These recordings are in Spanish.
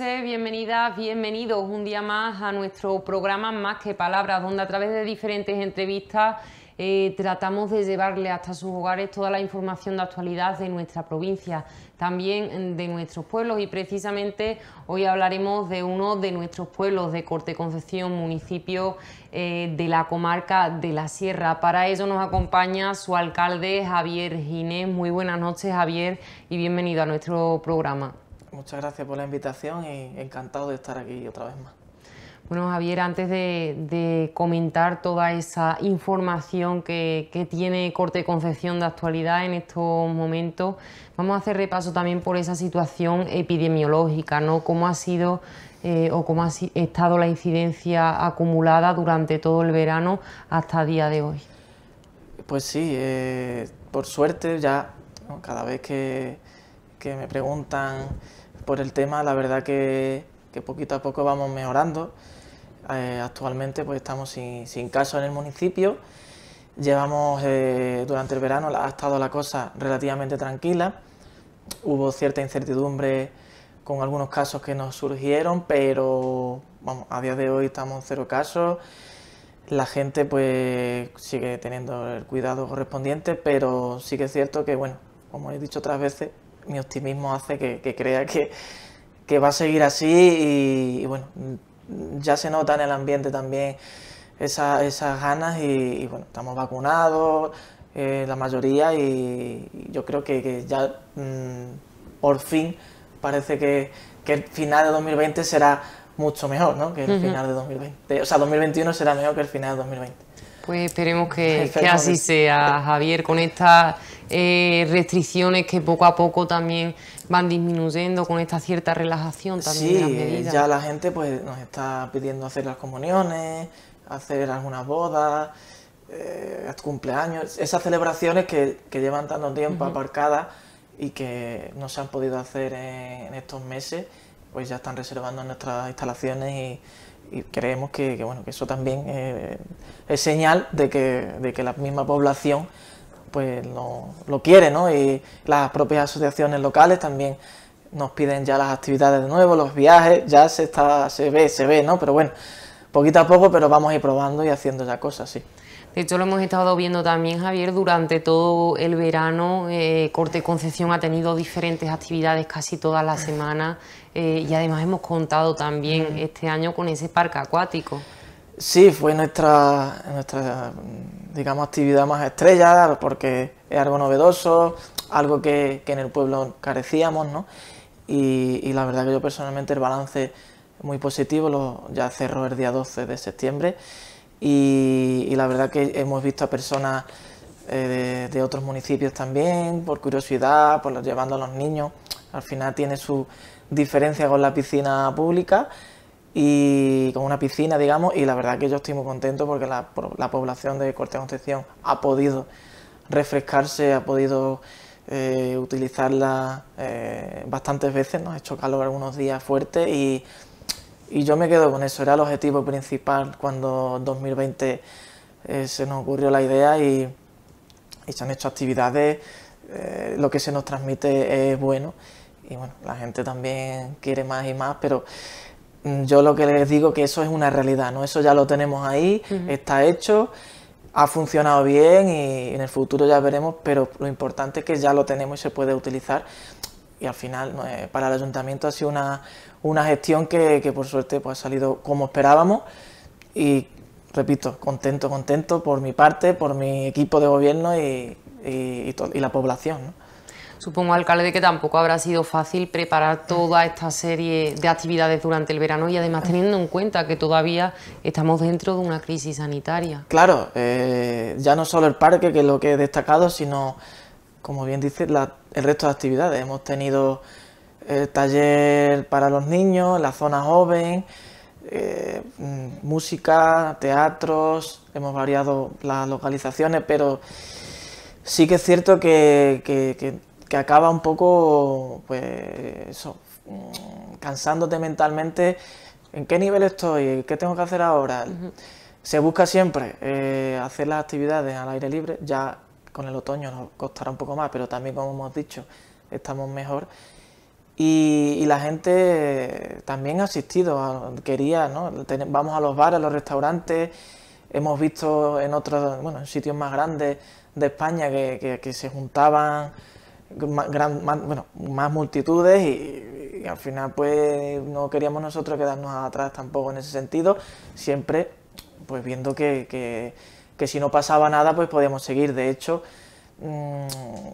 noches, bienvenidas, bienvenidos un día más a nuestro programa Más que Palabras, donde a través de diferentes entrevistas eh, tratamos de llevarle hasta sus hogares toda la información de actualidad de nuestra provincia, también de nuestros pueblos y precisamente hoy hablaremos de uno de nuestros pueblos de Corte Concepción, municipio eh, de la comarca de la Sierra. Para ello nos acompaña su alcalde Javier Ginés. Muy buenas noches Javier y bienvenido a nuestro programa. Muchas gracias por la invitación y encantado de estar aquí otra vez más. Bueno, Javier, antes de, comentar toda esa información que, tiene Corte Concepción de actualidad en estos momentos, vamos a hacer repaso también por esa situación epidemiológica, ¿no? Cómo ha sido eh, o cómo ha estado la incidencia acumulada durante todo el verano hasta el día de hoy. Pues sí, eh, por suerte ya cada vez que me preguntan por el tema, la verdad que, poquito a poco vamos mejorando. Eh, actualmente pues estamos sin, casos en el municipio. Llevamos eh, durante el verano, ha estado la cosa relativamente tranquila. Hubo cierta incertidumbre con algunos casos que nos surgieron, pero vamos, a día de hoy estamos en cero casos. La gente pues sigue teniendo el cuidado correspondiente, pero sí que es cierto que, bueno, como he dicho otras veces, mi optimismo hace que, crea que, va a seguir así y, bueno, ya se nota en el ambiente también esas ganas y, bueno, estamos vacunados, eh, la mayoría y, yo creo que, ya mm, por fin parece que, el final de 2020 será mucho mejor, ¿no? Que el final de 2020. O sea, 2021 será mejor que el final de 2020. Pues esperemos que, así sea, Javier, con estas eh, restricciones que poco a poco también van disminuyendo, con esta cierta relajación también de las medidas. ya la gente pues nos está pidiendo hacer las comuniones, hacer algunas bodas, eh, cumpleaños, esas celebraciones que, llevan tanto tiempo aparcadas y que no se han podido hacer en, en estos meses, pues ya están reservando nuestras instalaciones y y creemos que, bueno, que eso también eh, es señal de que, la misma población pues lo, lo, quiere, ¿no? Y las propias asociaciones locales también nos piden ya las actividades de nuevo, los viajes, ya se está, se ve, se ve, ¿no? Pero bueno, poquito a poco, pero vamos a ir probando y haciendo ya cosas, sí. De hecho, lo hemos estado viendo también, Javier, durante todo el verano. Eh, Corte Concepción ha tenido diferentes actividades casi todas las semanas eh, y además hemos contado también mm. este año con ese parque acuático. Sí, fue nuestra, nuestra digamos, actividad más estrella porque es algo novedoso, algo que, en el pueblo carecíamos, ¿no? y la verdad que yo personalmente el balance muy positivo, lo, ya cerró el día 12 de septiembre y, la verdad que hemos visto a personas eh, de, otros municipios también, por curiosidad, por los, llevando a los niños, al final tiene su diferencia con la piscina pública y con una piscina, digamos, y la verdad que yo estoy muy contento porque la, población de Corte Concepción ha podido refrescarse, ha podido eh, utilizarla eh, bastantes veces, nos ha hecho calor algunos días fuertes y y yo me quedo con eso, era el objetivo principal cuando 2020 eh, se nos ocurrió la idea y, se han hecho actividades, eh, lo que se nos transmite es bueno y la gente también quiere más y más, pero mm, yo lo que les digo que eso es una realidad, ¿no? Eso ya lo tenemos ahí, está hecho, ha funcionado bien y en el futuro ya veremos, pero lo importante es que ya lo tenemos y se puede utilizar y al final eh, para el ayuntamiento ha sido una, gestión que, por suerte pues, ha salido como esperábamos y repito, contento, contento por mi parte, por mi equipo de gobierno y, la población. Supongo, alcalde, que tampoco habrá sido fácil preparar toda esta serie de actividades durante el verano y además teniendo en cuenta que todavía estamos dentro de una crisis sanitaria. Claro, eh, ya no solo el parque, que es lo que he destacado, sino como bien dice, el resto de actividades. Hemos tenido el eh, taller para los niños, la zona joven, eh, mm, música, teatros, hemos variado las localizaciones, pero sí que es cierto que, que, acaba un poco, pues, eso, mm, cansándote mentalmente en qué nivel estoy, qué tengo que hacer ahora. Se busca siempre eh, hacer las actividades al aire libre, ya con el otoño nos costará un poco más, pero también, como hemos dicho, estamos mejor. Y, la gente también ha asistido, quería, ¿no? vamos a los bares, a los restaurantes, hemos visto en otros, bueno, en sitios más grandes de España que, se juntaban más, bueno, más multitudes y, al final pues no queríamos nosotros quedarnos atrás tampoco en ese sentido, siempre pues viendo que que si no pasaba nada, pues podíamos seguir. De hecho, mm,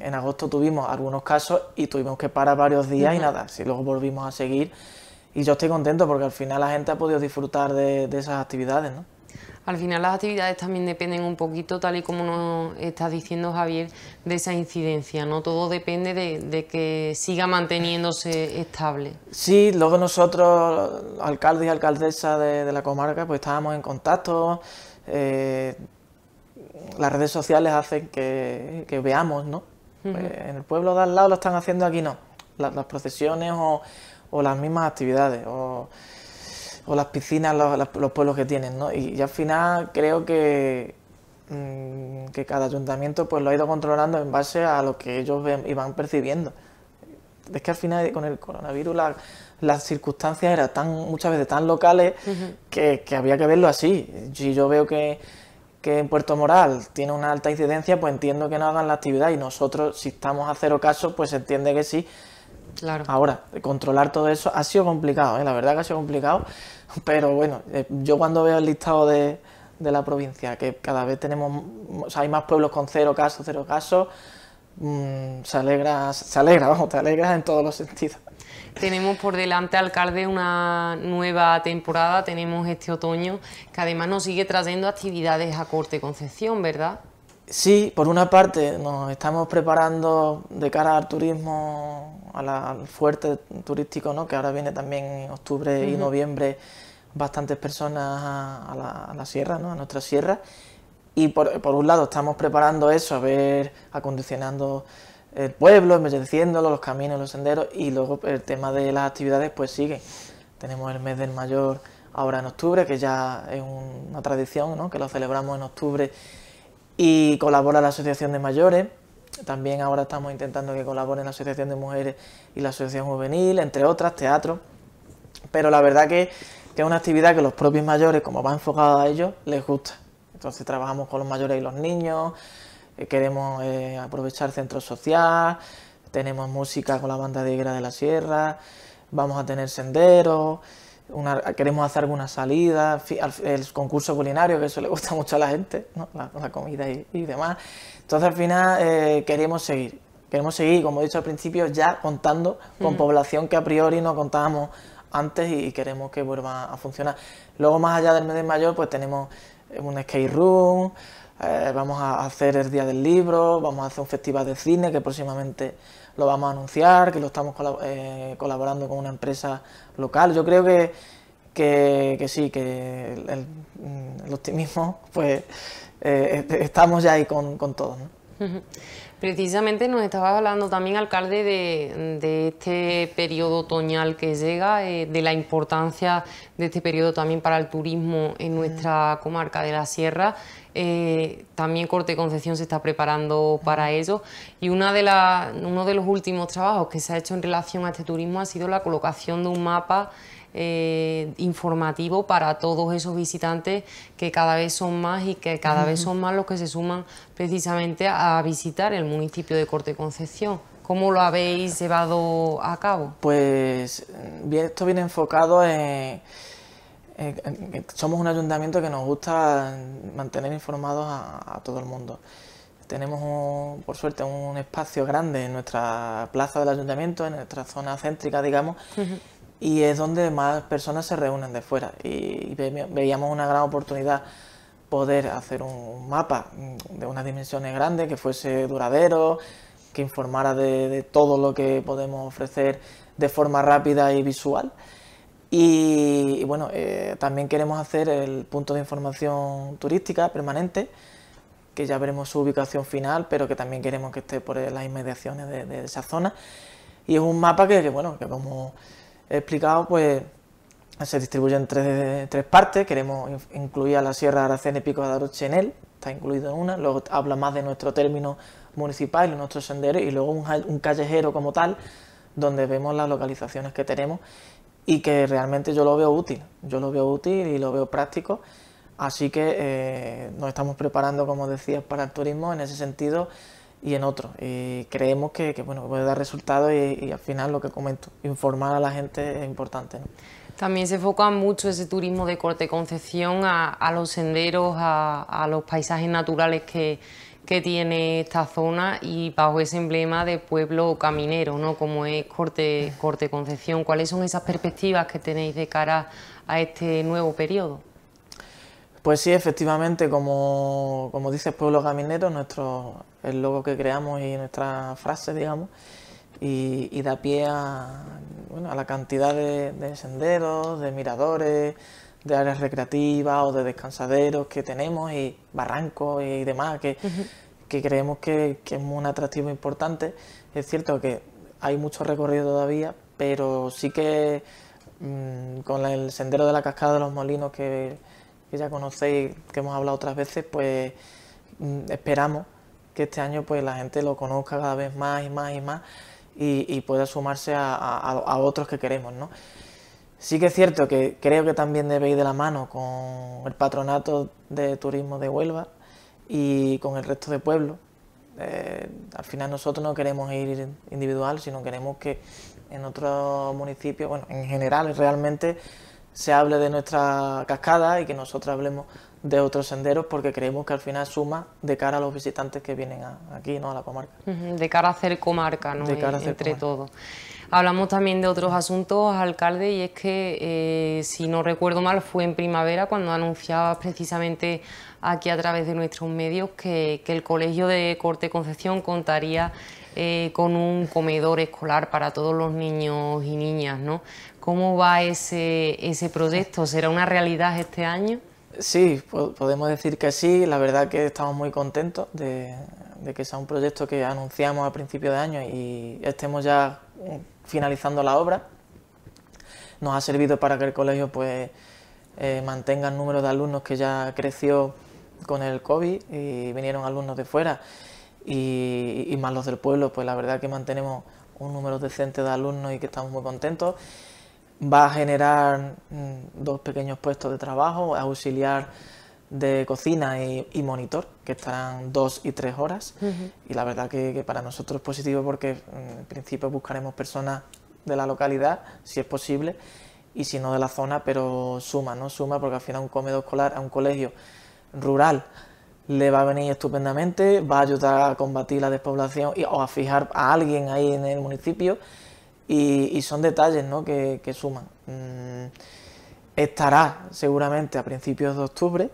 en agosto tuvimos algunos casos y tuvimos que parar varios días y nada, si luego volvimos a seguir. Y yo estoy contento porque al final la gente ha podido disfrutar de, esas actividades, ¿no? Al final las actividades también dependen un poquito, tal y como nos está diciendo Javier, de esa incidencia, ¿no? Todo depende de, que siga manteniéndose estable. Sí, luego nosotros, alcaldes y alcaldesa de, la comarca, pues estábamos en contacto, eh, las redes sociales hacen que, veamos, ¿no? Pues, en el pueblo de al lado lo están haciendo, aquí no. las, procesiones o, las mismas actividades, o, las piscinas, los, pueblos que tienen, ¿no? Y, al final creo que, mm, que cada ayuntamiento pues lo ha ido controlando en base a lo que ellos ven y van percibiendo. Es que al final con el coronavirus las circunstancias eran tan, muchas veces tan locales que, que había que verlo así. Si yo veo que que en Puerto Moral tiene una alta incidencia, pues entiendo que no hagan la actividad y nosotros, si estamos a cero casos, pues se entiende que sí. Claro. Ahora, controlar todo eso ha sido complicado, ¿eh? la verdad que ha sido complicado, pero bueno, eh, yo cuando veo el listado de, la provincia, que cada vez tenemos, o sea, hay más pueblos con cero casos, cero casos, mm, se alegra, se alegra, vamos, te alegra en todos los sentidos. Tenemos por delante, alcalde, una nueva temporada, tenemos este otoño, que además nos sigue trayendo actividades a Corte Concepción, ¿verdad? Sí, por una parte nos estamos preparando de cara al turismo, al fuerte turístico, ¿no? que ahora viene también en octubre y noviembre bastantes personas a, la, sierra, a nuestra sierra. Y por, por un lado estamos preparando eso, a ver, acondicionando el pueblo, embelleciéndolo, los caminos, los senderos y luego el tema de las actividades pues sigue. Tenemos el mes del mayor ahora en octubre, que ya es una tradición, ¿no? que lo celebramos en octubre y colabora la Asociación de Mayores. También ahora estamos intentando que colaboren la Asociación de Mujeres y la Asociación Juvenil, entre otras, teatro. Pero la verdad que, es una actividad que los propios mayores, como va enfocado a ellos, les gusta. Entonces trabajamos con los mayores y los niños, eh, queremos eh, aprovechar centro social, tenemos música con la banda de Higuera de la Sierra, vamos a tener senderos, queremos hacer alguna salida, el concurso culinario, que eso le gusta mucho a la gente, la, comida y, demás. Entonces al final eh, queremos seguir, queremos seguir, como he dicho al principio, ya contando con población que a priori no contábamos antes y, queremos que vuelva a funcionar. Luego más allá del mes de Mayor pues tenemos un skate room, eh, vamos a hacer el Día del Libro, vamos a hacer un festival de cine que próximamente lo vamos a anunciar, que lo estamos eh, colaborando con una empresa local. Yo creo que, que, sí, que el, mm, optimismo, pues eh, estamos ya ahí con, con todos. ¿no? Precisamente nos estaba hablando también, alcalde, de, este periodo otoñal que llega, eh, de la importancia de este periodo también para el turismo en nuestra comarca de la Sierra. Eh, también Corte Concepción se está preparando para ello y una de uno de los últimos trabajos que se ha hecho en relación a este turismo ha sido la colocación de un mapa eh, informativo para todos esos visitantes que cada vez son más y que cada vez son más los que se suman precisamente a visitar el municipio de Corte Concepción. ¿Cómo lo habéis llevado a cabo? Pues esto viene enfocado en... somos un ayuntamiento que nos gusta mantener informados a, todo el mundo. Tenemos, por suerte, un espacio grande en nuestra plaza del ayuntamiento, en nuestra zona céntrica, digamos, y es donde más personas se reúnen de fuera y veíamos una gran oportunidad poder hacer un mapa de unas dimensiones grandes que fuese duradero, que informara de, todo lo que podemos ofrecer de forma rápida y visual. Y, bueno, eh, también queremos hacer el punto de información turística permanente, que ya veremos su ubicación final, pero que también queremos que esté por las inmediaciones de, esa zona. Y es un mapa que bueno, que como he explicado, pues se distribuye en tres, partes. Queremos incluir a la Sierra de Aracena y Pico de Aroche en él, está incluido en una. Luego habla más de nuestro término municipal y nuestros senderos, y luego un, callejero como tal, donde vemos las localizaciones que tenemos y que realmente yo lo veo útil. Yo lo veo útil y lo veo práctico. Así que eh, nos estamos preparando, como decías, para el turismo en ese sentido y en otros. Eh, creemos que, que, bueno, puede dar resultados y, al final lo que comento, informar a la gente es importante. También se enfoca mucho ese turismo de corte concepción a, los senderos, a, los paisajes naturales que, tiene esta zona y bajo ese emblema de pueblo caminero, ¿no? como es corte, corte concepción. ¿Cuáles son esas perspectivas que tenéis de cara a este nuevo periodo? Pues sí, efectivamente, como, dice dice Pueblo Caminero, nuestro, el logo que creamos y nuestra frase, digamos, y, da pie a, bueno, a la cantidad de, senderos, de miradores, de áreas recreativas o de descansaderos que tenemos y barrancos y demás, que, que creemos que, es un atractivo importante. Es cierto que hay mucho recorrido todavía, pero sí que mm, con el sendero de la cascada de los molinos que que ya conocéis, que hemos hablado otras veces, pues mm, esperamos que este año pues la gente lo conozca cada vez más y más y más y, pueda sumarse a, otros que queremos, ¿no? Sí que es cierto que creo que también debéis de la mano con el patronato de turismo de Huelva y con el resto de pueblos. Eh, al final nosotros no queremos ir individual, sino queremos que en otros municipios, bueno, en general realmente se hable de nuestra cascada y que nosotros hablemos de otros senderos porque creemos que al final suma de cara a los visitantes que vienen aquí, ¿no? a la comarca. De cara a hacer comarca, ¿no? De cara e- Entre todos. Hablamos también de otros asuntos, alcalde, y es que, eh, si no recuerdo mal, fue en primavera cuando anunciaba precisamente aquí a través de nuestros medios que, que el Colegio de Corte Concepción contaría eh, con un comedor escolar para todos los niños y niñas, ¿no? ¿Cómo va ese, proyecto? ¿Será una realidad este año? Sí, podemos decir que sí. La verdad que estamos muy contentos de, que sea un proyecto que anunciamos a principio de año y estemos ya eh, finalizando la obra. Nos ha servido para que el colegio pues, eh, mantenga el número de alumnos que ya creció con el COVID y vinieron alumnos de fuera y, más los del pueblo, pues la verdad que mantenemos un número decente de alumnos y que estamos muy contentos. Va a generar mm, dos pequeños puestos de trabajo, auxiliar de cocina y, monitor, que están dos y tres horas. Y la verdad que, para nosotros es positivo porque mm, en principio buscaremos personas de la localidad, si es posible, y si no de la zona, pero suma, ¿no? Suma porque al final un comedor escolar a un colegio rural le va a venir estupendamente, va a ayudar a combatir la despoblación y, o a fijar a alguien ahí en el municipio y, son detalles que, suman. Mm, estará seguramente a principios de octubre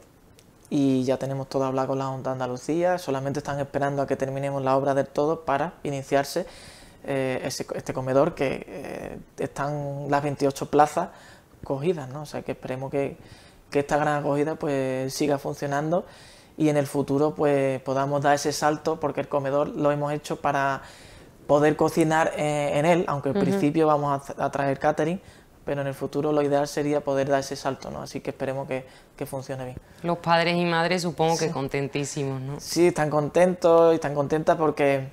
y ya tenemos todo hablar con la Junta de Andalucía, solamente están esperando a que terminemos la obra del todo para iniciarse eh, este comedor que eh, están las 28 plazas cogidas, ¿no? o sea que esperemos que, que esta gran acogida pues siga funcionando y en el futuro pues podamos dar ese salto porque el comedor lo hemos hecho para poder cocinar eh, en él, aunque al principio vamos a, traer catering, pero en el futuro lo ideal sería poder dar ese salto, ¿no? Así que esperemos que, funcione bien. Los padres y madres supongo que contentísimos, ¿no? Sí, están contentos y están contentas porque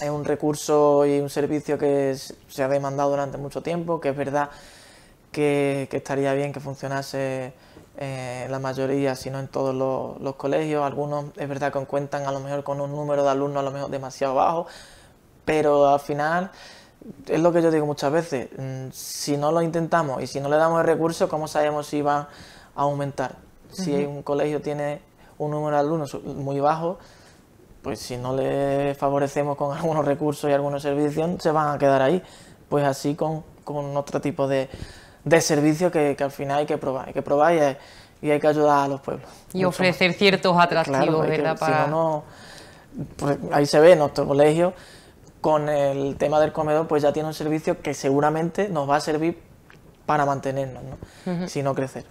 es un recurso y un servicio que se ha demandado durante mucho tiempo, que es verdad que, que estaría bien que funcionase eh, la mayoría, si no en todos los, colegios. Algunos es verdad que cuentan a lo mejor con un número de alumnos a lo mejor demasiado bajo, pero al final es lo que yo digo muchas veces, mm, si no lo intentamos y si no le damos el recurso, ¿cómo sabemos si va a aumentar? Si un colegio tiene un número de alumnos muy bajo, pues si no le favorecemos con algunos recursos y algunos servicios, se van a quedar ahí. Pues así con otro tipo de, de servicio que, al final hay que probar, hay que probar y hay, que ayudar a los pueblos. Y ofrecer ciertos atractivos, ¿verdad? Si no, pues, ahí se ve en nuestro colegio con el tema del comedor, pues ya tiene un servicio que seguramente nos va a servir para mantenernos, sino crecer.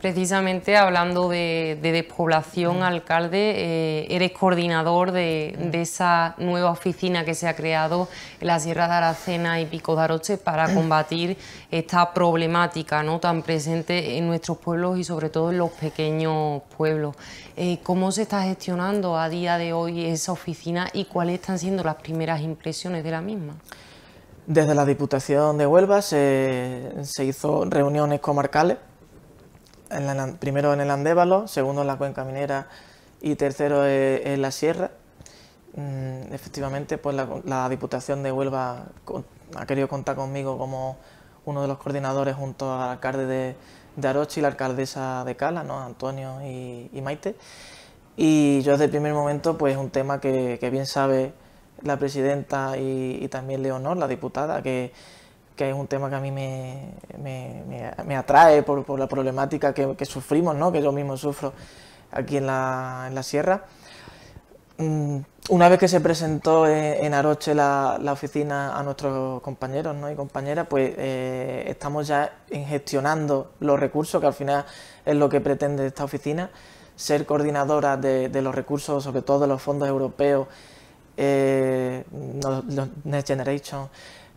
Precisamente hablando de, despoblación, alcalde, eh, eres coordinador de, esa nueva oficina que se ha creado en la Sierra de Aracena y Pico de Aroche para combatir esta problemática ¿no? tan presente en nuestros pueblos y sobre todo en los pequeños pueblos. Eh, ¿Cómo se está gestionando a día de hoy esa oficina y cuáles están siendo las primeras impresiones de la misma? Desde la Diputación de Huelva se, se hizo reuniones comarcales, primero en el Andévalo, segundo en la Cuenca Minera y tercero e, en, la Sierra. Mm, efectivamente, pues la, Diputación de Huelva ha querido contar conmigo como uno de los coordinadores junto al alcalde de, de Arochi y la alcaldesa de Cala, ¿no? Antonio y, Maite. Y yo desde el primer momento, pues un tema que bien sabe la presidenta y, también Leonor, la diputada, que, es un tema que a mí me, atrae por, la problemática que, sufrimos, ¿no? que yo mismo sufro aquí en la, sierra. Mm, una vez que se presentó en Aroche la, oficina a nuestros compañeros ¿no? y compañeras, pues eh, estamos ya gestionando los recursos, que al final es lo que pretende esta oficina, ser coordinadora de, de los recursos, sobre todo de los fondos europeos eh, los, Next Generation,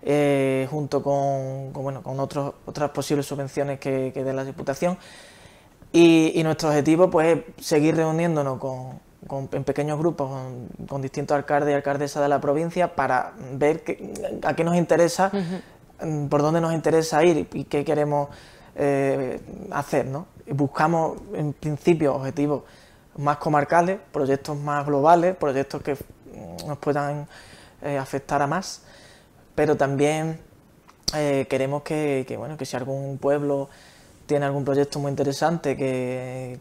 eh, junto con, bueno, con otras posibles subvenciones que, que la Diputación. Y, nuestro objetivo pues, es seguir reuniéndonos con, en pequeños grupos con, distintos alcaldes y alcaldesas de la provincia para ver a qué nos interesa, mm, por dónde nos interesa ir y qué queremos eh, hacer. ¿no? Buscamos en principio objetivos más comarcales, proyectos más globales, proyectos que nos puedan eh, afectar a más, pero también eh, queremos que, bueno, que si algún pueblo tiene algún proyecto muy interesante que,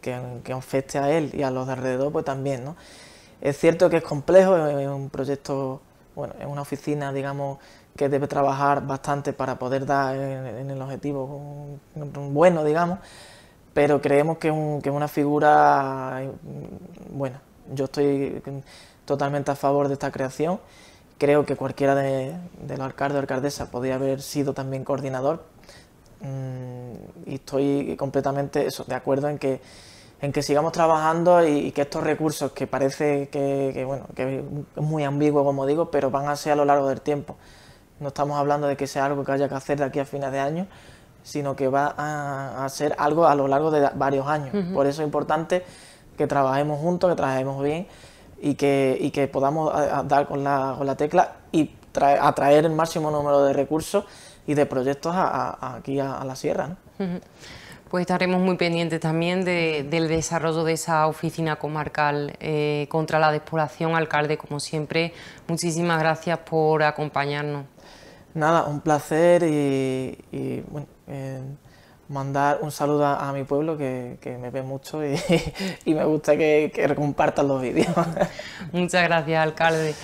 afecte a él y a los de alrededor, pues también, ¿no? Es cierto que es complejo, es un proyecto, bueno, es una oficina, digamos, que debe trabajar bastante para poder dar en, el objetivo bueno, digamos, pero creemos que, que es una figura eh, buena, yo estoy totalmente a favor de esta creación. Creo que cualquiera de, los alcaldes o alcaldesas podría haber sido también coordinador. Mm, y estoy completamente de acuerdo en que, sigamos trabajando y, que estos recursos, que parece que, bueno, que es muy ambiguo, como digo, pero van a ser a lo largo del tiempo. No estamos hablando de que sea algo que haya que hacer de aquí a fines de año, sino que va a, ser algo a lo largo de varios años. Por eso es importante que trabajemos juntos, que trabajemos bien y que, que podamos eh, dar con la, tecla y atraer el máximo número de recursos y de proyectos aquí a, la sierra. Pues estaremos muy pendientes también del desarrollo de esa oficina comarcal eh, contra la despoblación. Alcalde, como siempre, muchísimas gracias por acompañarnos. Nada, un placer y, bueno, eh, mandar un saludo a, mi pueblo que, que me ve mucho y, me gusta que, que compartan los vídeos. Muchas gracias, alcalde.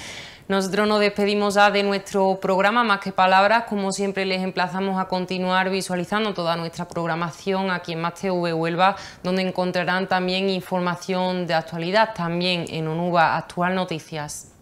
Nosotros nos despedimos ya de nuestro programa Más que Palabras. Como siempre, les emplazamos a continuar visualizando toda nuestra programación aquí en Más TV Huelva, donde encontrarán también información de actualidad, también en UNUVA Actual Noticias.